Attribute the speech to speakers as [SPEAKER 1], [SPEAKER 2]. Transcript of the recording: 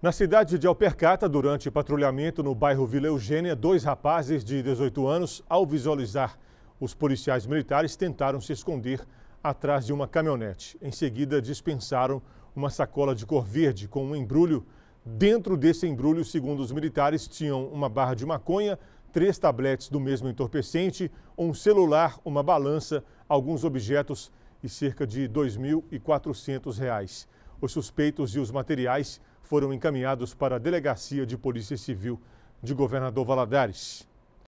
[SPEAKER 1] Na cidade de Alpercata, durante patrulhamento no bairro Vila Eugênia, dois rapazes de 18 anos, ao visualizar os policiais militares, tentaram se esconder atrás de uma caminhonete. Em seguida, dispensaram uma sacola de cor verde com um embrulho. Dentro desse embrulho, segundo os militares, tinham uma barra de maconha, três tabletes do mesmo entorpecente, um celular, uma balança, alguns objetos e cerca de R$ 2.400. Os suspeitos e os materiais foram encaminhados para a Delegacia de Polícia Civil de Governador Valadares.